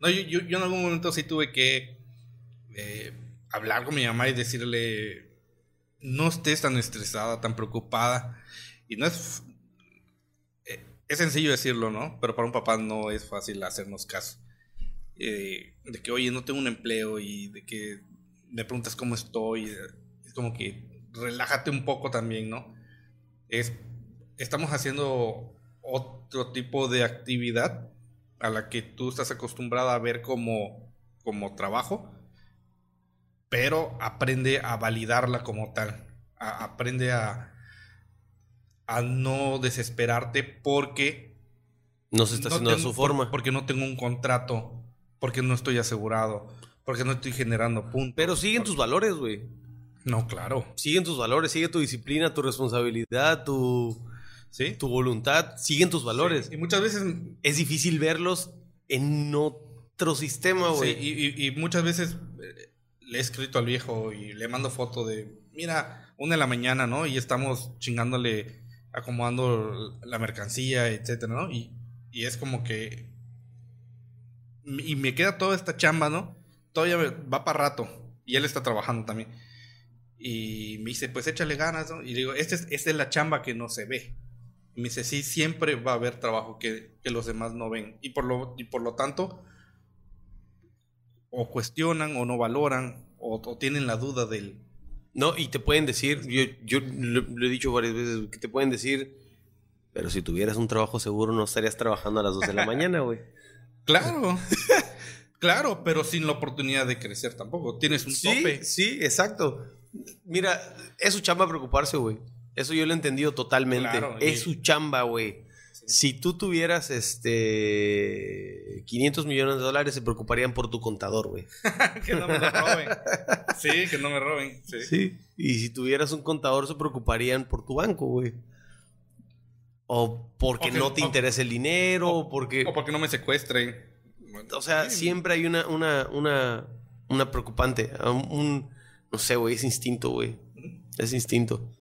No, yo, en algún momento sí tuve que eh, hablar con mi mamá y decirle, no estés tan estresada, tan preocupada. Y no es... Eh, es sencillo decirlo, ¿no? Pero para un papá no es fácil hacernos caso. Eh, de que, oye, no tengo un empleo y de que me preguntas cómo estoy. Es como que relájate un poco también, ¿no? Es, estamos haciendo otro tipo de actividad a la que tú estás acostumbrada a ver como, como trabajo, pero aprende a validarla como tal. aprende a, a no desesperarte porque... No se está haciendo su forma. Porque no tengo un contrato, porque no estoy asegurado, porque no estoy generando puntos. Pero siguen tus valores, güey. No, claro. Siguen tus valores, sigue tu disciplina, tu responsabilidad, tu tu voluntad, siguen tus valores. Y muchas veces es difícil verlos en otro sistema, y, muchas veces eh, le he escrito al viejo y le mando foto de, mira, una de la mañana, ¿no? Y estamos chingándole, acomodando la mercancía, etcétera, Y, es como que... Y me queda toda esta chamba, ¿no? Todavía va para rato. Y él está trabajando también. Y me dice, pues échale ganas, ¿no? Y digo, esta es, esta es la chamba que no se ve. Me dice, sí, siempre va a haber trabajo que, los demás no ven. Y por, lo, y por lo tanto, o cuestionan o no valoran o, tienen la duda del... No, y te pueden decir, yo, yo lo, he dicho varias veces, que te pueden decir, pero si tuvieras un trabajo seguro no estarías trabajando a las 2 de la mañana, güey. Claro. claro, pero sin la oportunidad de crecer tampoco. Tienes un sí, tope. Sí, exacto. Mira, es su chamba preocuparse, güey. Eso yo lo he entendido totalmente. es su chamba, güey. Si tú tuvieras este 500 millones de dólares, se preocuparían por tu contador, güey. que no me roben. Sí, que no me roben. Sí. Y si tuvieras un contador, se preocuparían por tu banco, güey. O porque no te interesa el dinero, o, porque. O porque no me secuestren. O sea, siempre hay una, una, una, una preocupante. un, no sé, güey, es instinto, güey. Es instinto.